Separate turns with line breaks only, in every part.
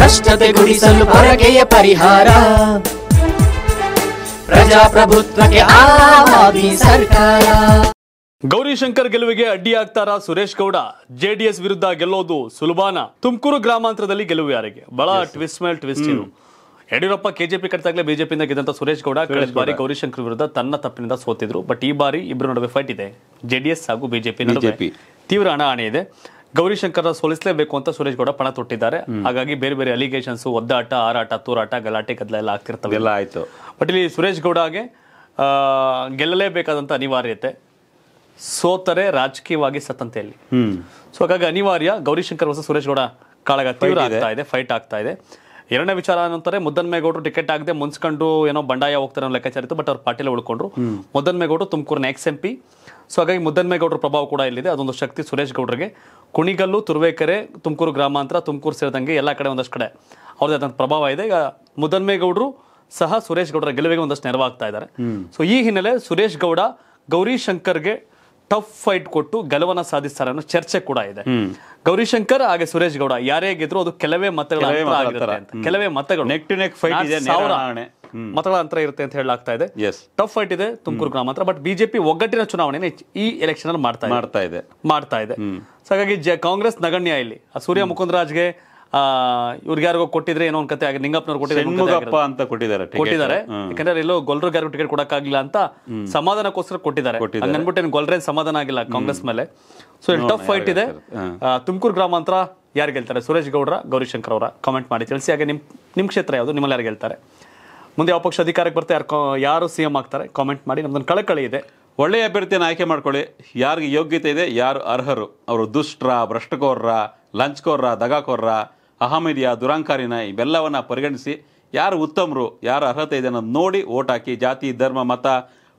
ಭ್ರಷ್ಟತೆ ಗುಡಿಸಲು ಪರಕೆಯ ಪರಿಹಾರ ಪ್ರಜಾಪ್ರಭುತ್ವಕ್ಕೆ ಸರ್ಕಾರ ಗೌರಿಶಂಕರ್ ಗೆಲುವಿಗೆ ಅಡ್ಡಿಯಾಗ್ತಾರ ಸುರೇಶ್ ಗೌಡ ಜೆಡಿಎಸ್ ವಿರುದ್ಧ ಗೆಲ್ಲೋದು ಸುಲಭಾನ ತುಮಕೂರು ಗ್ರಾಮಾಂತರದಲ್ಲಿ ಗೆಲುವು ಯಾರಿಗೆ ಬಹಳ ಟ್ವಿಸ್ಟ್ ಮೇಲೆ ಟ್ವಿಸ್ಟ್ ಇದು ಯಡಿಯೂರಪ್ಪ ಕೆಜೆಪಿ ಕಟ್ಟಿದಾಗಲೇ ಬಿಜೆಪಿಯಿಂದ ಗೆದ್ದಂತ ಸುರೇಶ್ ಗೌಡ ಕಳೆದ ಬಾರಿ ಗೌರಿಶಂಕರ್ ವಿರುದ್ಧ ತನ್ನ ತಪ್ಪಿನಿಂದ ಸೋತಿದ್ರು ಬಟ್ ಈ ಬಾರಿ ಇಬ್ಬರು ನಡುವೆ ಫೈಟ್ ಇದೆ ಜೆಡಿಎಸ್ ಹಾಗೂ ಬಿಜೆಪಿ ನಡುವೆ ತೀವ್ರ ಹಣಾಹಣಿ ಇದೆ ಗೌರಿಶಂಕರ್ ಸೋಲಿಸಲೇಬೇಕು ಅಂತ ಸುರೇಶ್ ಗೌಡ ಪಣ ತೊಟ್ಟಿದ್ದಾರೆ ಹಾಗಾಗಿ ಬೇರೆ ಬೇರೆ ಅಲಿಗೇಷನ್ಸ್ ಒದ್ದಾಟ ಆರಾಟ ತೂರಾಟ ಗಲಾಟೆ ಕದ್ಲ ಎಲ್ಲ ಆಗ್ತಿರ್ತವೆ ಎಲ್ಲ ಆಯ್ತು ಬಟ್ ಇಲ್ಲಿ ಸುರೇಶ್ ಗೌಡಗೆ ಗೆಲ್ಲಲೇಬೇಕಾದಂತ ಅನಿವಾರ್ಯತೆ ಸೋತರೆ ರಾಜಕೀಯವಾಗಿ ಸತ್ತಂತೆ ಸೊ ಹಾಗಾಗಿ ಅನಿವಾರ್ಯ ಗೌರಿಶಂಕರ್ ಹೊಸ ಸುರೇಶ್ ಗೌಡ ಕಾಳಗ ತೀವ್ರ ಆಗ್ತಾ ಇದೆ ಫೈಟ್ ಆಗ್ತಾ ಇದೆ ಎರಡನೇ ವಿಚಾರ ಏನಂತಾರೆ ಮುದ್ದನ್ಮೇಗೌಡರು ಟಿಕೆಟ್ ಆಗದೆ ಮುನ್ಸ್ಕೊಂಡು ಏನೋ ಬಂಡಾಯ ಹೋಗ್ತಾರೆ ಅನ್ನೋ ಲೆಕ್ಕಾಚಾರ ಇತ್ತು ಬಟ್ ಅವ್ರು ಪಾಟೀಲ್ ಉಳ್ಕೊಂಡ್ರು ಮುದ್ದನ್ಮೇಗೌಡರು ತುಮಕೂರಿನ ಎಕ್ಸ್ ಎಂ ಪಿ ಸೊ ಹಾಗಾಗಿ ಮುದ್ದನ್ಮೇಗೌಡರ ಪ್ರಭಾವ ಕೂಡ ಇಲ್ಲಿದೆ ಅದೊಂದು ಶಕ್ತಿ ಸುರೇಶ್ ಗೌಡರಿಗೆ ಕುಣಿಗಲ್ಲು ತುರುವೇಕರೆ ತುಮಕೂರು ಗ್ರಾಮಾಂತರ ತುಮಕೂರು ಸೇರಿದಂಗೆ ಎಲ್ಲ ಕಡೆ ಒಂದಷ್ಟು ಕಡೆ ಅವ್ರದ್ದು ಅದೊಂದು ಪ್ರಭಾವ ಇದೆ ಈಗ ಮುದ್ದನ್ಮೇಗೌಡರು ಸಹ ಸುರೇಶ್ ಗೌಡರ ಗೆಲುವಿಗೆ ಒಂದಷ್ಟು ನೆರವಾಗ್ತಾ ಇದ್ದಾರೆ ಸೊ ಈ ಹಿನ್ನೆಲೆ ಸುರೇಶ್ ಗೌಡ ಗೌರಿ ಶಂಕರ್ಗೆ ಟಫ್ ಫೈಟ್ ಕೊಟ್ಟು ಗೆಲುವನ್ನು ಸಾಧಿಸ್ತಾರೆ ಅನ್ನೋ ಚರ್ಚೆ ಕೂಡ ಇದೆ ಗೌರಿಶಂಕರ್ ಹಾಗೆ ಸುರೇಶ್ ಗೌಡ ಯಾರೇ ಗೆದ್ರು ಅದು ಕೆಲವೇ ಮತಗಳ ಕೆಲವೇ ಮತಗಳು ನೆಕ್ ಟು ನೆಕ್ ಫೈಟ್ ಇದೆ ಮತಗಳ ಅಂತರ ಇರುತ್ತೆ ಅಂತ ಹೇಳಲಾಗ್ತಾ ಇದೆ ಟಫ್ ಫೈಟ್ ಇದೆ ತುಮಕೂರು ಗ್ರಾಮ ಮಾತ್ರ ಬಟ್ ಬಿಜೆಪಿ ಒಗ್ಗಟ್ಟಿನ ಚುನಾವಣೆ ಈ ಎಲೆಕ್ಷನ್ ಅಲ್ಲಿ ಮಾಡ್ತಾ ಮಾಡ್ತಾ ಇದೆ ಮಾಡ್ತಾ ಇದೆ ಹಾಗಾಗಿ ಕಾಂಗ್ರೆಸ್ ನಗಣ್ಯ ಇಲ್ಲಿ ಸೂರ್ಯ ಮುಕುಂದ್ರಾಜ್ಗೆ ಇವ್ರಿಗಾರಿಗೋ ಕೊಟ್ಟಿದ್ರೆ ಏನೋ ಒಂದ್ ಕತೆ ಆಗಿದೆ ನಿಂಗಪ್ಪನವ್ರು ಕೊಟ್ಟಿದ್ದಾರೆ
ಅಂತ ಕೊಟ್ಟಿದ್ದಾರೆ ಕೊಟ್ಟಿದ್ದಾರೆ ಯಾಕಂದ್ರೆ
ಎಲ್ಲೋ ಗೊಲ್ರಿಗಾರಿಗೂ ಟಿಕೆಟ್ ಕೊಡಕ್ಕಾಗಿಲ್ಲ ಅಂತ ಸಮಾಧಾನಕ್ಕೋಸ್ಕರ ಕೊಟ್ಟಿದ್ದಾರೆ ಅಂದ್ಬಿಟ್ಟು ಗೊಲ್ರೇನ್ ಸಮಾಧಾನ ಆಗಿಲ್ಲ ಕಾಂಗ್ರೆಸ್ ಮೇಲೆ ಸೊ ಟಫ್ ಫೈಟ್ ಇದೆ ತುಮಕೂರು ಗ್ರಾಮಾಂತರ ಯಾರು ಗೆಲ್ತಾರೆ ಸುರೇಶ್ ಗೌಡ್ರ ಗೌರಿಶಂಕರ್ ಅವರ ಕಾಮೆಂಟ್ ಮಾಡಿ ತಿಳಿಸಿ ಹಾಗೆ ನಿಮ್ ನಿಮ್ ಕ್ಷೇತ್ರ ಯಾವುದು ನಿಮ್ಮಲ್ಲಿ ಯಾರು ಗೆಲ್ತಾರೆ ಮುಂದೆ ಯಾವ ಪಕ್ಷ ಅಧಿಕಾರಕ್ಕೆ ಬರ್ತಾರೆ ಯಾರು ಯಾರು ಸಿ ಎಂ ಆಗ್ತಾರೆ ಕಾಮೆಂಟ್ ಮಾಡಿ ನಮ್ದೊಂದು ಕಳಕಳಿ ಇದೆ ಒಳ್ಳೆಯ ಅಭ್ಯರ್ಥಿಯನ್ನು ಆಯ್ಕೆ
ಮಾಡ್ಕೊಳ್ಳಿ ಯಾರಿಗೆ ಯೋಗ್ಯತೆ ಇದೆ ಯಾರು ಅರ್ಹರು ಅವರು ದುಷ್ಟ್ರ ಭ್ರಷ್ಟಕೋರ್ರ ಲಂಚ್ಕೋರ್ರ ದಗಾಕೋರ್ರ ಅಹಮದಿಯಾ ದುರಾಂಕಾರಿ ನಾಯಿ ಇವೆಲ್ಲವನ್ನು ಪರಿಗಣಿಸಿ ಯಾರು ಉತ್ತಮರು ಯಾರು ಅರ್ಹತೆ ಇದೆ ನೋಡಿ ಓಟ್ ಹಾಕಿ ಜಾತಿ ಧರ್ಮ ಮತ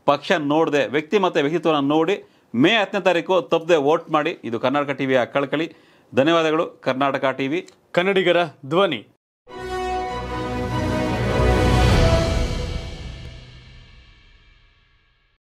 ಪಕ್ಷ ನೋಡದೆ ವ್ಯಕ್ತಿ ಮತ್ತು ವ್ಯಕ್ತಿತ್ವನ ನೋಡಿ ಮೇ ಹತ್ತನೇ ತಾರೀಕು ತಪ್ಪದೆ ಓಟ್ ಮಾಡಿ ಇದು ಕರ್ನಾಟಕ ಟಿವಿಯ ಕಳಕಳಿ ಧನ್ಯವಾದಗಳು ಕರ್ನಾಟಕ ಟಿವಿ ಕನ್ನಡಿಗರ ಧ್ವನಿ